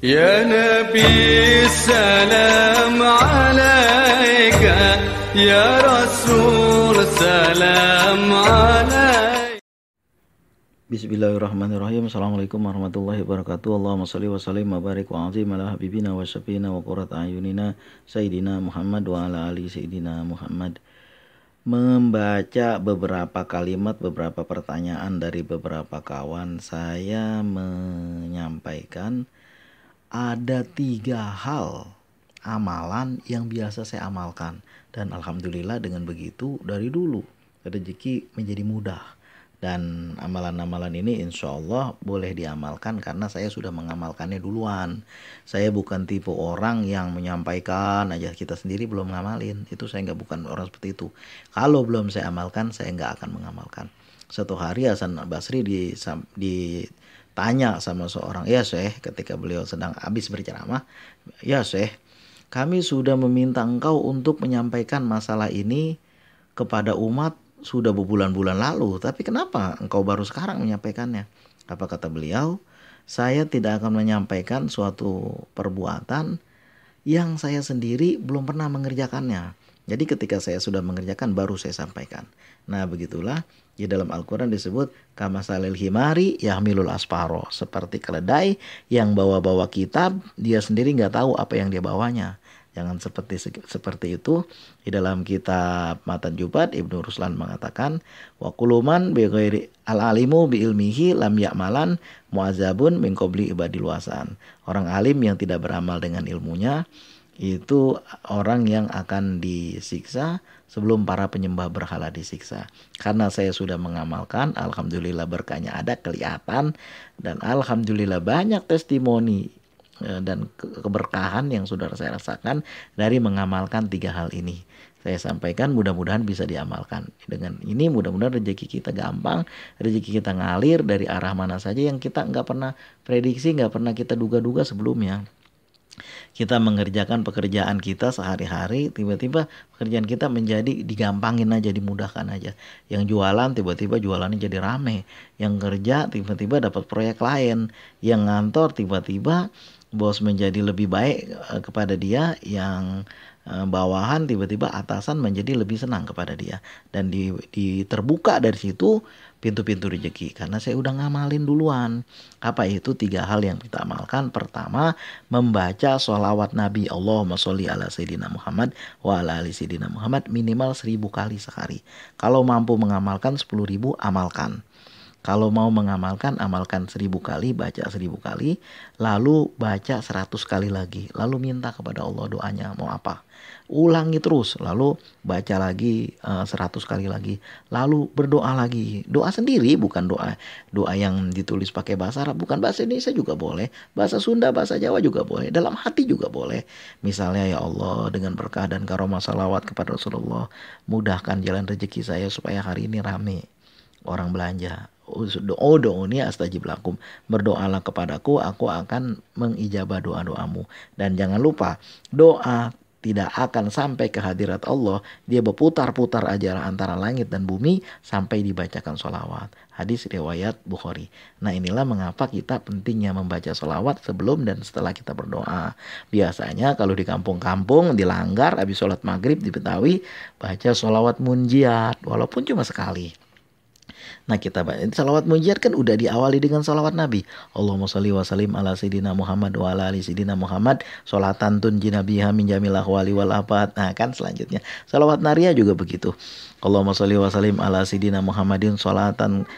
يا نبي السلام عليك يا رسول السلام عليك Bismillahirrahmanirrahim Assalamualaikum warahmatullahi wabarakatuh Allahumma salli wa sallim wa barik wa azim ala habibina wa syafina wa qurat ayunina Sayyidina Muhammad wa ala ali Sayyidina Muhammad Membaca beberapa kalimat, beberapa pertanyaan dari beberapa kawan Saya menyampaikan ada tiga hal amalan yang biasa saya amalkan dan alhamdulillah dengan begitu dari dulu rezeki menjadi mudah dan amalan-amalan ini insya Allah boleh diamalkan karena saya sudah mengamalkannya duluan saya bukan tipe orang yang menyampaikan aja kita sendiri belum ngamalin itu saya nggak bukan orang seperti itu kalau belum saya amalkan saya nggak akan mengamalkan satu hari Hasan Basri di, di tanya sama seorang, ya Syekh ketika beliau sedang habis berceramah, ya Syekh kami sudah meminta engkau untuk menyampaikan masalah ini kepada umat sudah berbulan-bulan lalu, tapi kenapa engkau baru sekarang menyampaikannya? Apa kata beliau? Saya tidak akan menyampaikan suatu perbuatan yang saya sendiri belum pernah mengerjakannya. Jadi ketika saya sudah mengerjakan baru saya sampaikan. Nah, begitulah di dalam Al-Quran disebut kamasalil himari yahmilul asparo seperti keledai yang bawa-bawa kitab dia sendiri nggak tahu apa yang dia bawanya jangan seperti seperti itu di dalam kitab Matan Jubat Ibnu Ruslan mengatakan wa kuluman al alimu bi lam yakmalan muazabun mingkobli ibadil wasan orang alim yang tidak beramal dengan ilmunya itu orang yang akan disiksa sebelum para penyembah berhala disiksa. Karena saya sudah mengamalkan, alhamdulillah berkahnya ada kelihatan dan alhamdulillah banyak testimoni eh, dan keberkahan yang sudah saya rasakan dari mengamalkan tiga hal ini. Saya sampaikan mudah-mudahan bisa diamalkan. Dengan ini mudah-mudahan rezeki kita gampang, rezeki kita ngalir dari arah mana saja yang kita nggak pernah prediksi, nggak pernah kita duga-duga sebelumnya kita mengerjakan pekerjaan kita sehari-hari tiba-tiba pekerjaan kita menjadi digampangin aja dimudahkan aja yang jualan tiba-tiba jualannya jadi rame yang kerja tiba-tiba dapat proyek lain yang ngantor tiba-tiba bos menjadi lebih baik eh, kepada dia yang Eh, bawahan tiba-tiba atasan menjadi lebih senang kepada dia dan di, di terbuka dari situ pintu-pintu rezeki karena saya udah ngamalin duluan apa itu tiga hal yang kita amalkan pertama membaca sholawat Nabi Allah sholli ala sayyidina Muhammad wa ala ali sayyidina Muhammad minimal seribu kali sehari kalau mampu mengamalkan sepuluh ribu amalkan kalau mau mengamalkan, amalkan seribu kali, baca seribu kali, lalu baca seratus kali lagi, lalu minta kepada Allah doanya mau apa. Ulangi terus, lalu baca lagi eh, seratus kali lagi, lalu berdoa lagi. Doa sendiri bukan doa doa yang ditulis pakai bahasa Arab, bukan bahasa Indonesia juga boleh, bahasa Sunda, bahasa Jawa juga boleh, dalam hati juga boleh. Misalnya ya Allah dengan berkah dan karomah salawat kepada Rasulullah, mudahkan jalan rezeki saya supaya hari ini rame orang belanja doa-doa oh, ini astajib lakum. Berdoalah kepadaku, aku akan mengijabah doa-doamu. Dan jangan lupa, doa tidak akan sampai ke hadirat Allah. Dia berputar-putar ajaran antara langit dan bumi sampai dibacakan sholawat. Hadis riwayat Bukhari. Nah inilah mengapa kita pentingnya membaca sholawat sebelum dan setelah kita berdoa. Biasanya kalau di kampung-kampung dilanggar habis sholat maghrib di betawi baca sholawat munjiat walaupun cuma sekali. Nah kita salawat mujiat kan udah diawali dengan salawat Nabi. Allahumma sholli wa sallim ala sayyidina Muhammad wa ala ali sayyidina Muhammad. Salatan tun jinabiha min jamilah wali wal abad. Nah kan selanjutnya. Salawat Naria juga begitu. Allahumma sholli wa sallim ala sayyidina Muhammadin salatan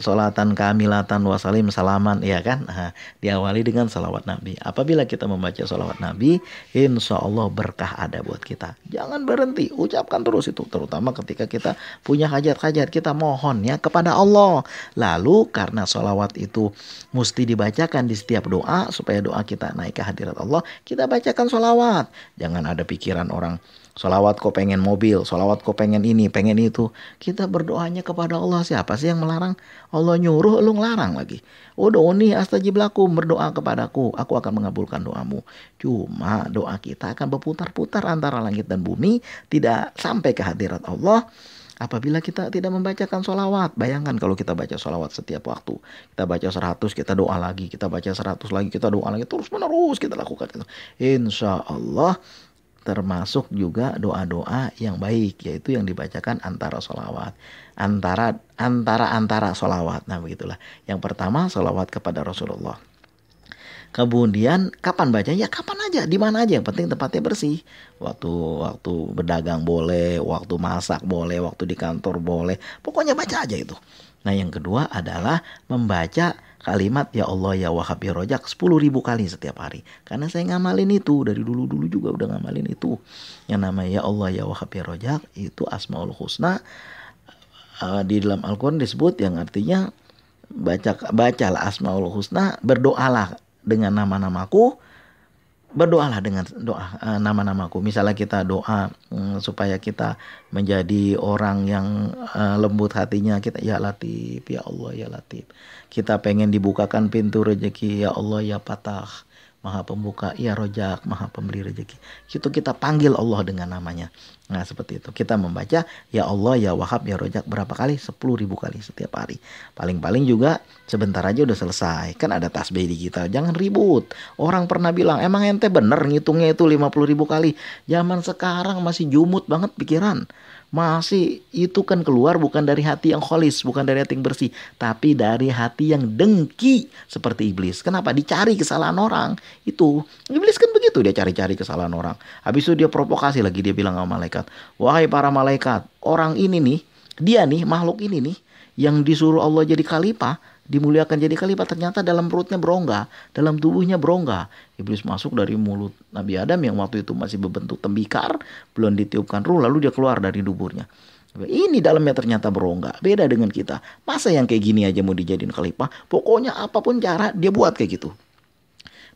Solatan kamilatan wasalim salaman ya kan nah, diawali dengan salawat Nabi apabila kita membaca salawat Nabi insya Allah berkah ada buat kita jangan berhenti ucapkan terus itu terutama ketika kita punya hajat-hajat kita mohon ya kepada Allah lalu karena salawat itu mesti dibacakan di setiap doa supaya doa kita naik ke hadirat Allah kita bacakan salawat jangan ada pikiran orang Solawat kok pengen mobil, solawat kok pengen ini, pengen itu. Kita berdoanya kepada Allah. Siapa sih yang melarang? Allah nyuruh, lu ngelarang lagi. Udah oh, uni astajib lakum, berdoa kepadaku. Aku akan mengabulkan doamu. Cuma doa kita akan berputar-putar antara langit dan bumi. Tidak sampai ke hadirat Allah. Apabila kita tidak membacakan solawat, bayangkan kalau kita baca solawat setiap waktu. Kita baca seratus, kita doa lagi, kita baca seratus lagi, kita doa lagi, terus menerus kita lakukan itu. Insya Allah termasuk juga doa-doa yang baik yaitu yang dibacakan antara solawat antara antara antara solawat nah begitulah yang pertama solawat kepada Rasulullah kemudian kapan bacanya ya kapan aja di mana aja yang penting tempatnya bersih waktu waktu berdagang boleh waktu masak boleh waktu di kantor boleh pokoknya baca aja itu nah yang kedua adalah membaca kalimat ya Allah ya Wahab ya Rojak 10 ribu kali setiap hari. Karena saya ngamalin itu dari dulu-dulu juga udah ngamalin itu. Yang namanya ya Allah ya Wahab ya Rojak itu Asmaul Husna uh, di dalam Al-Quran disebut yang artinya baca bacalah Asmaul Husna berdoalah dengan nama-namaku berdoalah dengan doa uh, nama-namaku. Misalnya kita doa mm, supaya kita menjadi orang yang uh, lembut hatinya. Kita ya Latif, ya Allah, ya Latif. Kita pengen dibukakan pintu rezeki, ya Allah, ya Patah. Maha pembuka, ya rojak, maha pemberi rezeki. Itu kita panggil Allah dengan namanya. Nah seperti itu kita membaca ya Allah ya Wahab ya Rojak berapa kali? sepuluh ribu kali setiap hari. Paling-paling juga sebentar aja udah selesai. Kan ada tasbih di kita jangan ribut. Orang pernah bilang emang ente bener ngitungnya itu puluh ribu kali. Zaman sekarang masih jumut banget pikiran. Masih itu kan keluar bukan dari hati yang holis bukan dari hati yang bersih, tapi dari hati yang dengki seperti iblis. Kenapa? Dicari kesalahan orang. Itu iblis kan itu dia cari-cari kesalahan orang. Habis itu dia provokasi lagi dia bilang sama malaikat, "Wahai para malaikat, orang ini nih, dia nih makhluk ini nih yang disuruh Allah jadi khalifah, dimuliakan jadi khalifah ternyata dalam perutnya berongga, dalam tubuhnya berongga. Iblis masuk dari mulut Nabi Adam yang waktu itu masih berbentuk tembikar, belum ditiupkan ruh lalu dia keluar dari duburnya. Ini dalamnya ternyata berongga, beda dengan kita. Masa yang kayak gini aja mau dijadiin khalifah? Pokoknya apapun cara dia buat kayak gitu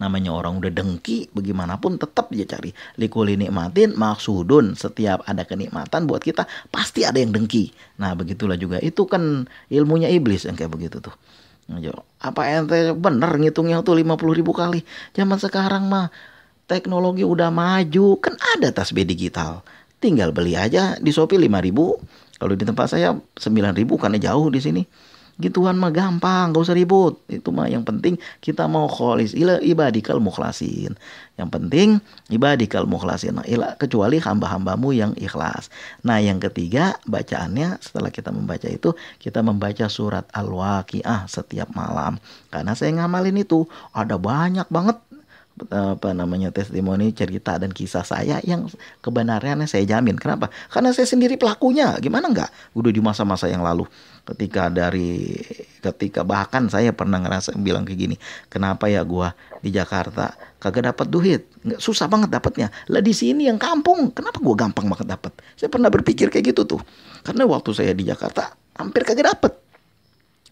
namanya orang udah dengki bagaimanapun tetap dia cari likuli nikmatin maksudun setiap ada kenikmatan buat kita pasti ada yang dengki nah begitulah juga itu kan ilmunya iblis yang kayak begitu tuh apa ente bener ngitungnya tuh 50 ribu kali zaman sekarang mah teknologi udah maju kan ada tasbih digital tinggal beli aja di Shopee ribu, kalau di tempat saya ribu karena jauh di sini Gituan mah gampang, gak usah ribut. Itu mah yang penting kita mau kholis. Ila ibadikal mukhlasin. Yang penting ibadikal mukhlasin. Nah, ila kecuali hamba-hambamu yang ikhlas. Nah yang ketiga bacaannya setelah kita membaca itu kita membaca surat al-waqiah setiap malam. Karena saya ngamalin itu ada banyak banget Eh, apa namanya testimoni cerita dan kisah saya yang kebenarannya saya jamin kenapa karena saya sendiri pelakunya gimana enggak udah di masa-masa yang lalu ketika dari ketika bahkan saya pernah ngerasa bilang kayak gini kenapa ya gua di Jakarta kagak dapat duit nggak susah banget dapatnya lah di sini yang kampung kenapa gua gampang banget dapat saya pernah berpikir kayak gitu tuh karena waktu saya di Jakarta hampir kagak dapat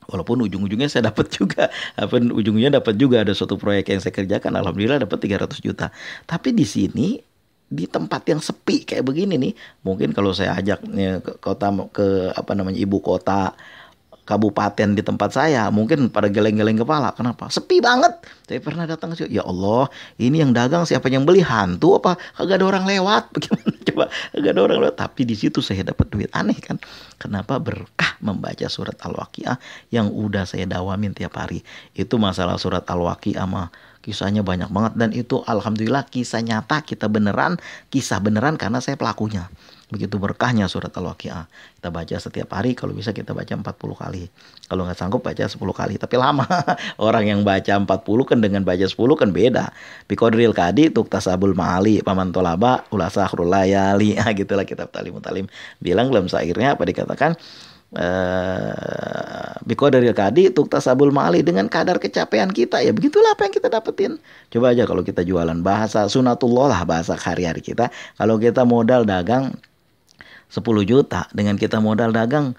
walaupun ujung-ujungnya saya dapat juga apa ujungnya dapat juga ada suatu proyek yang saya kerjakan alhamdulillah dapat 300 juta tapi di sini di tempat yang sepi kayak begini nih mungkin kalau saya ajak ya, ke kota ke apa namanya ibu kota kabupaten di tempat saya mungkin pada geleng-geleng kepala kenapa sepi banget saya pernah datang sih ya Allah ini yang dagang siapa yang beli hantu apa kagak ada orang lewat bagaimana coba kagak ada orang lewat tapi di situ saya dapat duit aneh kan kenapa berkah membaca surat al-waqiah yang udah saya dawamin tiap hari itu masalah surat al-waqiah mah kisahnya banyak banget dan itu alhamdulillah kisah nyata kita beneran kisah beneran karena saya pelakunya Begitu berkahnya surat Al-Waqi'ah. Kita baca setiap hari kalau bisa kita baca 40 kali. Kalau nggak sanggup baca 10 kali. Tapi lama. Orang yang baca 40 kan dengan baca 10 kan beda. Bikodril kadi tuktasabul ma'ali pamantolaba ulasahrul layali. Ah, gitulah kitab talim talim. Bilang dalam sairnya apa dikatakan. Eh, Biko dari kadi tasabul mali dengan kadar kecapean kita ya begitulah apa yang kita dapetin coba aja kalau kita jualan bahasa sunatullah lah bahasa hari-hari kita kalau kita modal dagang 10 juta dengan kita modal dagang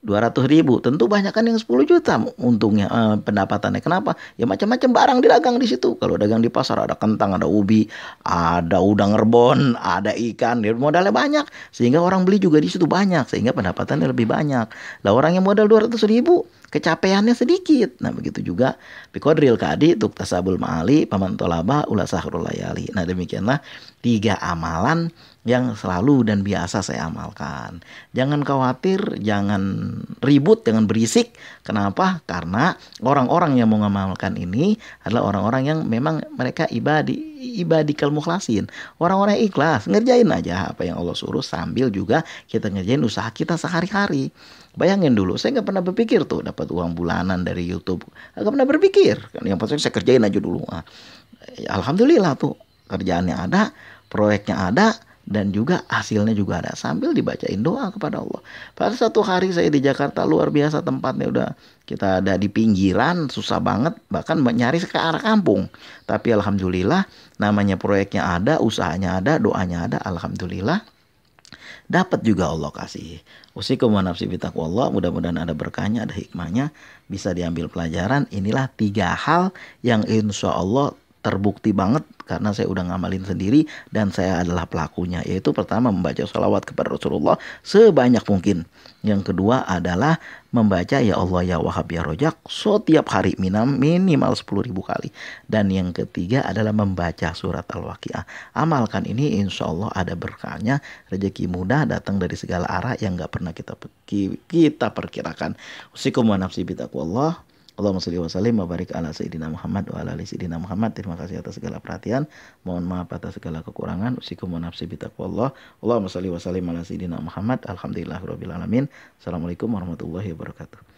200 ribu tentu banyak kan yang 10 juta untungnya eh, pendapatannya kenapa ya macam-macam barang didagang di situ kalau dagang di pasar ada kentang ada ubi ada udang rebon ada ikan ya modalnya banyak sehingga orang beli juga di situ banyak sehingga pendapatannya lebih banyak lah orang yang modal 200 ribu kecapeannya sedikit. Nah begitu juga bikodril kadi tuktasabul ma'ali paman tolaba ula sahrul layali. Nah demikianlah tiga amalan yang selalu dan biasa saya amalkan. Jangan khawatir, jangan ribut, jangan berisik. Kenapa? Karena orang-orang yang mau mengamalkan ini adalah orang-orang yang memang mereka ibadi ibadikal mukhlasin. Orang-orang ikhlas, ngerjain aja apa yang Allah suruh sambil juga kita ngerjain usaha kita sehari-hari. Bayangin dulu, saya nggak pernah berpikir tuh dapat uang bulanan dari YouTube. Nggak pernah berpikir. Kan yang penting saya kerjain aja dulu. Nah, ya Alhamdulillah tuh kerjaannya ada, proyeknya ada, dan juga hasilnya juga ada sambil dibacain doa kepada Allah. Pada satu hari saya di Jakarta luar biasa tempatnya udah kita ada di pinggiran susah banget bahkan nyaris ke arah kampung. Tapi alhamdulillah namanya proyeknya ada, usahanya ada, doanya ada, alhamdulillah dapat juga Allah kasih. Usikum wa nafsi Allah, mudah-mudahan ada berkahnya, ada hikmahnya, bisa diambil pelajaran. Inilah tiga hal yang insya Allah terbukti banget karena saya udah ngamalin sendiri dan saya adalah pelakunya yaitu pertama membaca sholawat kepada Rasulullah sebanyak mungkin yang kedua adalah membaca ya Allah ya Wahab ya Rojak setiap hari minam minimal ribu kali dan yang ketiga adalah membaca surat Al-Waqiah amalkan ini insya Allah ada berkahnya rezeki mudah datang dari segala arah yang nggak pernah kita kita perkirakan Wassalamualaikum wa nafsi Allah Allahumma salli wa sallim wa barik ala sayyidina Muhammad wa ala ali sayyidina Muhammad. Terima kasih atas segala perhatian. Mohon maaf atas segala kekurangan. Usikum wa nafsi bitaqwallah. Allahumma salli wa sallim ala sayyidina Muhammad. Alhamdulillahirabbil alamin. Assalamualaikum warahmatullahi wabarakatuh.